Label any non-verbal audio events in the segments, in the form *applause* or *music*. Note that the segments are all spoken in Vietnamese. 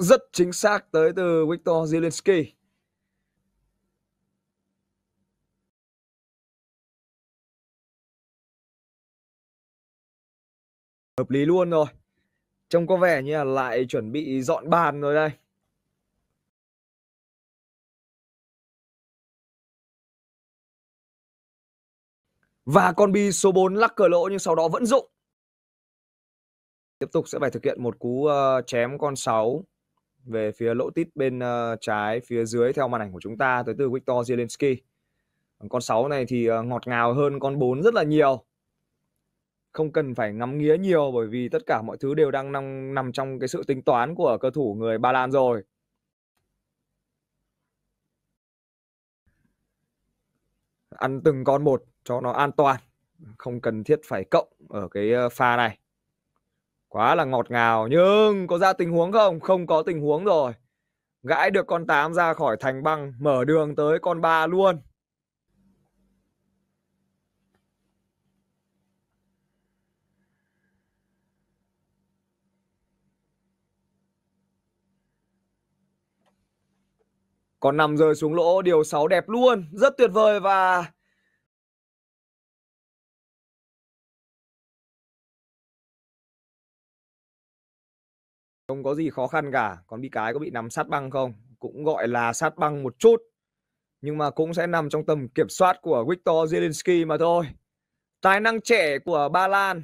rất chính xác tới từ Viktor Zelensky. Hợp lý luôn rồi. Trông có vẻ như là lại chuẩn bị dọn bàn rồi đây. Và con bi số 4 lắc cờ lỗ nhưng sau đó vẫn dụng. Tiếp tục sẽ phải thực hiện một cú ờ, chém con 6 về phía lỗ tít bên uh, trái phía dưới theo màn ảnh của chúng ta tới từ Victor Zelensky. Con 6 này thì uh, ngọt ngào hơn con 4 rất là nhiều. Không cần phải ngắm nghía nhiều bởi vì tất cả mọi thứ đều đang nằm, nằm trong cái sự tính toán của cơ thủ người Ba Lan rồi. Ăn từng con một cho nó an toàn, không cần thiết phải cộng ở cái ờ, pha này quá là ngọt ngào nhưng có ra tình huống không không có tình huống rồi gãi được con tám ra khỏi thành băng mở đường tới con ba luôn Còn nằm rơi xuống lỗ điều sáu đẹp luôn Rất tuyệt vời và không có gì khó khăn cả còn bị cái có bị nằm sát băng không cũng gọi là sát băng một chút nhưng mà cũng sẽ nằm trong tầm kiểm soát của Victor Zelensky mà thôi tài năng trẻ của Ba Lan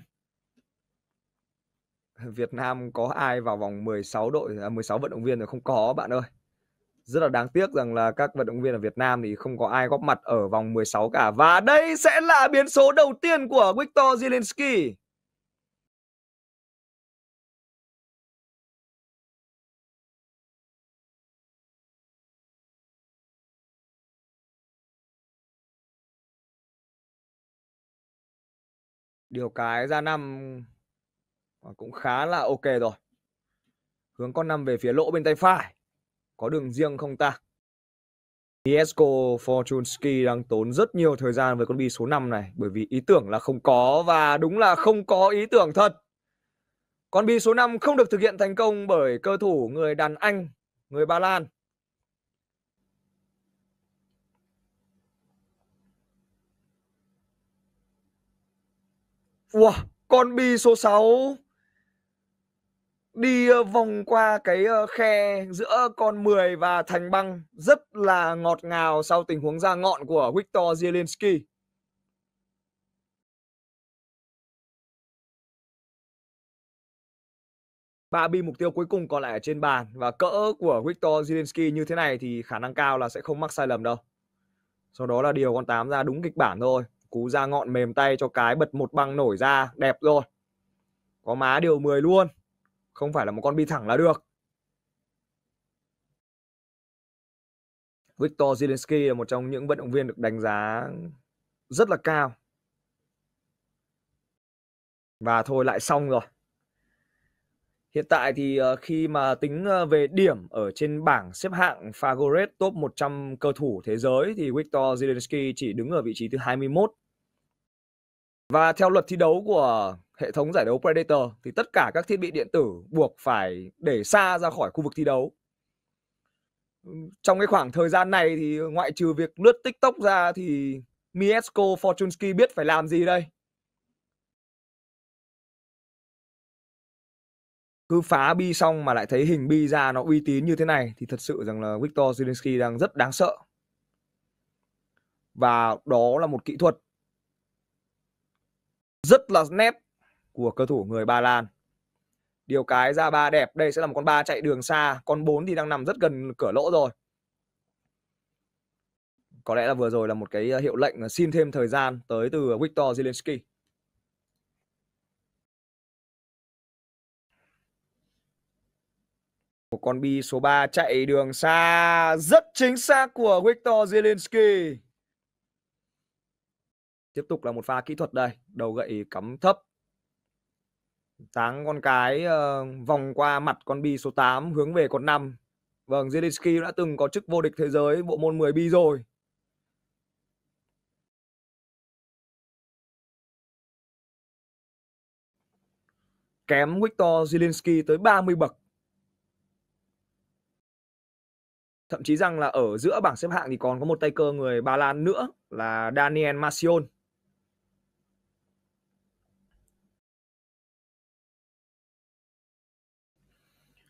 Việt Nam có ai vào vòng 16 đội 16 à, vận động viên rồi không có bạn ơi rất là đáng tiếc rằng là các vận động viên ở Việt Nam thì không có ai góp mặt ở vòng 16 cả và đây sẽ là biến số đầu tiên của Victor Zelensky điều cái ra năm cũng khá là ok rồi hướng con năm về phía lỗ bên tay phải có đường riêng không ta Isco Fortunski đang tốn rất nhiều thời gian với con bi số 5 này bởi vì ý tưởng là không có và đúng là không có ý tưởng thật. Con bi số 5 không được thực hiện thành công bởi cơ thủ người đàn Anh, người Ba Lan. Wow, con bi số 6 đi ờ, vòng qua cái ờ, khe giữa con 10 và thành băng rất là ngọt ngào sau tình huống ra ngọn của Viktor Zelensky. ba bi mục tiêu cuối cùng còn lại ở trên bàn và cỡ của Viktor Zelensky như thế này thì khả năng cao là sẽ không mắc sai lầm đâu. Sau đó là điều con 8 ra đúng kịch bản thôi cú ra ngọn mềm tay cho cái bật một băng nổi ra đẹp rồi có má điều 10 luôn không phải là một con bi thẳng là được Victor Zelensky là một trong những vận động viên được đánh giá rất là cao và thôi lại xong rồi Hiện tại thì ờ, khi mà tính ờ, về điểm ở trên bảng xếp hạng Fagorets top 100 cầu thủ thế giới thì Viktor Zelensky chỉ đứng ở vị trí thứ 21. Và theo luật thi đấu của hệ thống giải đấu Predator thì tất cả các thiết bị điện tử buộc phải để xa ra khỏi khu vực thi đấu. Trong cái khoảng thời gian này thì ngoại trừ việc lướt TikTok ra thì Mieszko Fortunsky biết phải làm gì đây? cứ phá bi xong mà lại thấy hình bi ra nó uy tín như thế này thì thật sự rằng là Victor Zelensky đang rất đáng sợ và đó là một kỹ thuật rất là nét của cơ thủ người Ba Lan điều cái ra ba đẹp đây sẽ là một con ba chạy đường xa con 4 thì đang nằm rất gần cửa lỗ rồi có lẽ là vừa rồi là một cái ờ, hiệu lệnh ờ, xin thêm thời gian tới từ Victor Zelensky của con bi số 3 chạy đường xa rất chính xác của Victor Zelinski. Tiếp tục là một pha kỹ thuật đây, đầu gậy cắm thấp. Táng con cái uh, vòng qua mặt con bi số 8 hướng về con 5. Vâng, Zelinski đã từng có chức vô địch thế giới bộ môn 10 bi rồi. Kém Victor Zelinski tới 30 bậc Thậm chí rằng là ở giữa bảng xếp hạng thì còn có một tay cơ người Ba Lan nữa là Daniel Marcion.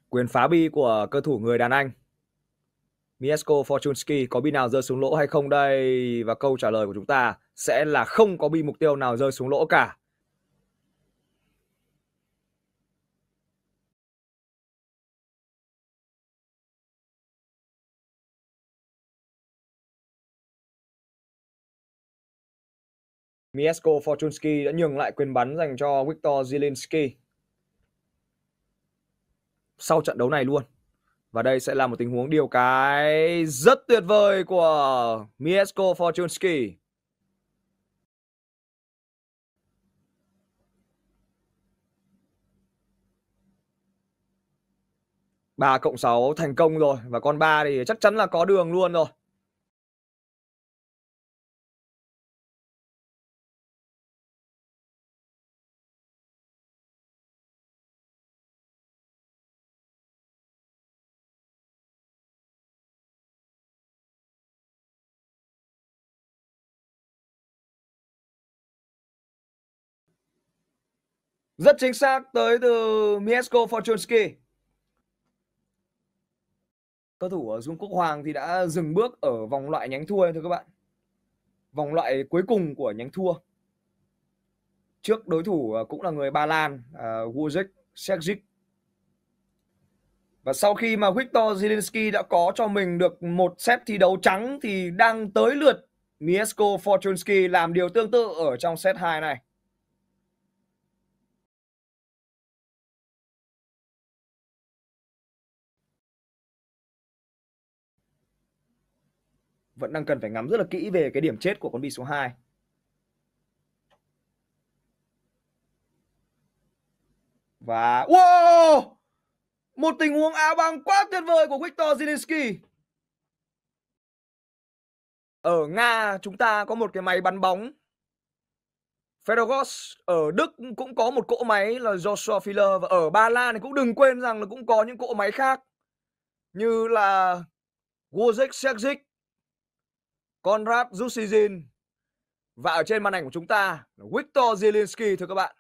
Quyền phá bi của cơ thủ người đàn Anh. Miesko Fortunski có bi nào rơi xuống lỗ hay không đây? Và câu trả lời của chúng ta sẽ là không có bi mục tiêu nào rơi xuống lỗ cả. Miesko Fortunski đã nhường lại quyền bắn dành cho Viktor Zielinski sau trận đấu này luôn. Và đây sẽ là một tình huống điều cái rất tuyệt vời của Miesko Fortunski. ba cộng sáu thành công rồi và con ba thì chắc chắn là có đường luôn rồi Rất chính xác tới từ Miesco Fortunski. Cầu thủ ở Dung Quốc Hoàng thì đã dừng bước ở vòng loại nhánh thua thôi các bạn. Vòng loại cuối cùng của nhánh thua. Trước đối thủ à, cũng là người Ba Lan, uh, Wojciech Sergic. Và sau khi mà Victor Zielinski đã có cho mình được một set thi đấu trắng thì đang tới lượt Miesco Fortunski làm điều tương tự ở trong set 2 này. vẫn đang cần phải ngắm rất là kỹ về cái điểm chết của con bi số 2. Và wow! Một tình huống áo băng quá tuyệt vời của Victor Zelensky. Ở Nga chúng ta có một cái máy bắn bóng. Ferrogos ở Đức cũng có một cỗ máy là Joshua Filler và ở Ba Lan thì cũng đừng quên rằng là cũng có những cỗ máy khác như là Wojciech Sergic Konrad Zuzizin và ở trên màn ảnh của chúng ta là Victor Zelensky thưa các bạn.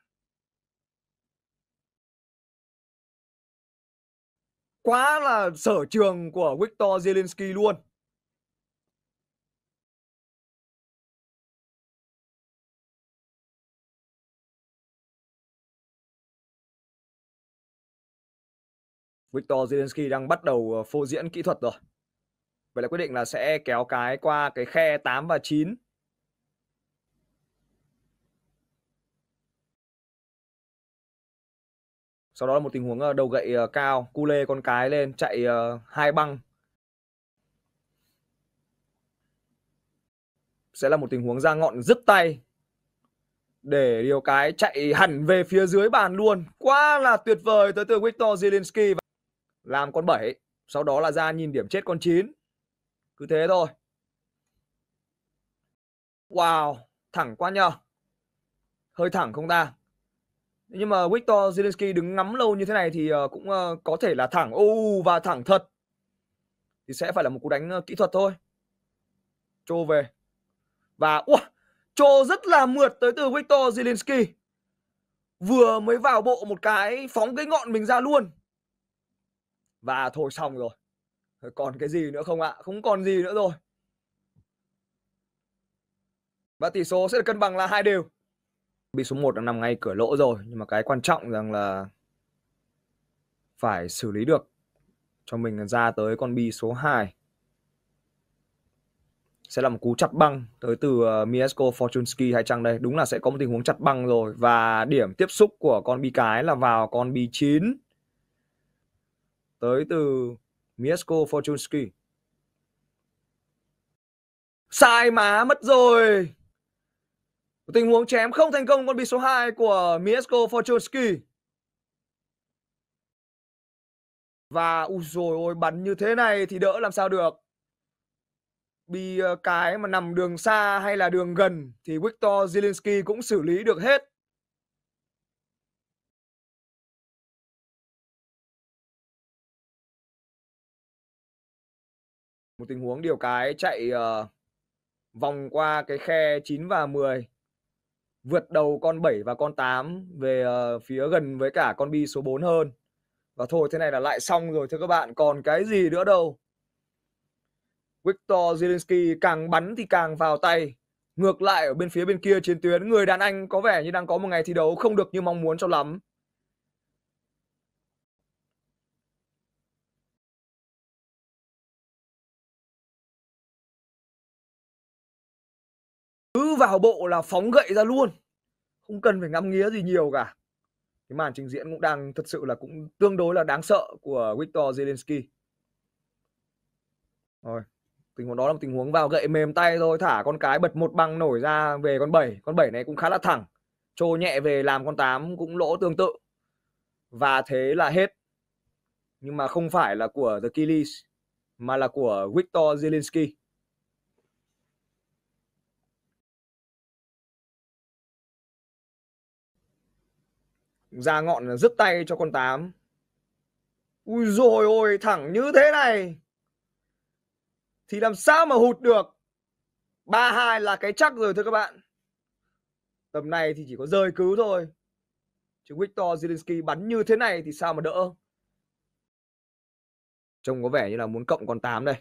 Quá là sở trường của Victor Zelensky luôn. Victor Zelensky đang bắt đầu ờ, phô diễn kỹ thuật rồi. Vậy là quyết định là sẽ kéo cái qua cái khe 8 và 9. Sau đó là một tình huống ờ, đầu gậy ờ, cao, cu lê con cái lên chạy ờ, hai băng. Sẽ là một tình huống ra ngọn dứt tay để điều cái chạy hẳn về phía dưới bàn luôn. Quá là tuyệt vời tới từ Victor zielinski Làm con 7, sau đó là ra nhìn điểm chết con 9 cứ thế thôi wow thẳng quá nhờ hơi thẳng không ta nhưng mà Victor Zelensky đứng ngắm lâu như thế này thì ờ, cũng ờ, có thể là thẳng ô và thẳng thật thì sẽ phải là một cú đánh ờ, kỹ thuật thôi trô về và wow, trô rất là mượt tới từ Victor Zelensky vừa mới vào bộ một cái phóng cái ngọn mình ra luôn và thôi xong rồi còn cái gì nữa không ạ? À? Không còn gì nữa rồi. Và tỷ số sẽ được cân bằng là hai đều. Bị số 1 đang nằm ngay cửa lỗ rồi, nhưng mà cái quan trọng rằng là phải xử lý được cho mình ra tới con bi số 2 sẽ là một cú chặt băng tới từ ờ, Miesco Fortunski hay chăng đây đúng là sẽ có một tình huống chặt băng rồi và điểm tiếp xúc của con bi cái là vào con bi 9 tới từ Miesco Fortunski. Sai má mất rồi. Tình huống chém không thành công con bị số 2 của Miesco Fortunski. Và u rồi ôi bắn như thế này thì đỡ làm sao được. Bị ờ, cái mà nằm đường xa hay là đường gần thì Viktor Zelensky cũng xử lý được hết. Một tình huống điều cái chạy, ờ, vòng qua cái khe 9 và 10, vượt đầu con 7 và con 8 về, ờ, phía gần với cả con bi số 4 hơn. Và thôi thế này là lại xong rồi thưa các bạn, còn cái gì nữa đâu. Victor Zelensky càng bắn thì càng vào tay. Ngược lại ở bên phía bên kia chiến tuyến, người đàn Anh có vẻ như đang có một ngày thi đấu không được như mong muốn cho lắm. vào bộ là phóng gậy ra luôn không cần phải ngắm nghía gì nhiều cả cái màn trình diễn cũng đang thật sự là cũng tương đối là đáng sợ của Victor Zelensky rồi tình huống đó là một tình huống vào gậy mềm tay thôi thả con cái bật một băng nổi ra về con bảy con bảy này cũng khá là thẳng trô nhẹ về làm con tám cũng lỗ tương tự và thế là hết nhưng mà không phải là của The Kilis mà là của Victor Zelensky ra ngọn là tay cho con tám ui rồi ôi thẳng như thế này thì làm sao mà hụt được ba hai là cái chắc rồi thưa các bạn tầm này thì chỉ có rơi cứu thôi chứ Victor Zelensky bắn như thế này thì sao mà đỡ trông có vẻ như là muốn cộng con tám đây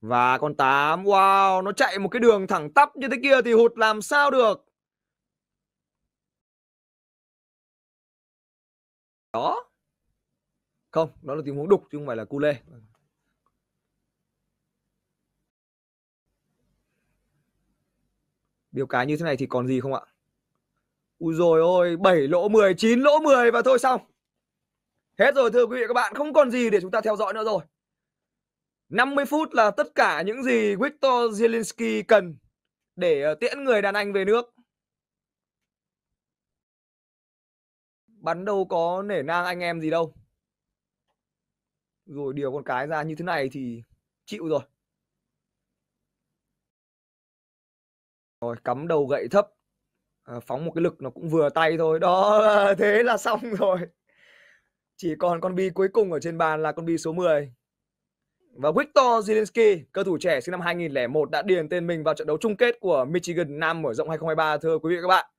và con tám wow nó chạy một cái đường thẳng tắp như thế kia thì hụt làm sao được đó không đó là tình huống đục chứ không phải là cu lê biểu cái như thế này thì còn gì không ạ ui rồi ôi 7 lỗ 10 9 lỗ 10 và thôi xong hết rồi thưa quý vị các bạn không còn gì để chúng ta theo dõi nữa rồi 50 phút là tất cả những gì Victor Zelensky cần để ờ, tiễn người đàn anh về nước bắn đâu có nể nang anh em gì đâu rồi điều con cái ra như thế này thì chịu rồi rồi cắm đầu gậy thấp à, phóng một cái lực nó cũng vừa tay thôi đó *laughs* thế là xong rồi chỉ còn con bi cuối cùng ở trên bàn là con bi số 10 và Victor Zelensky, cầu thủ trẻ sinh năm 2001 đã điền tên mình vào trận đấu chung kết của Michigan Nam mở rộng 2023 thưa quý vị và các bạn.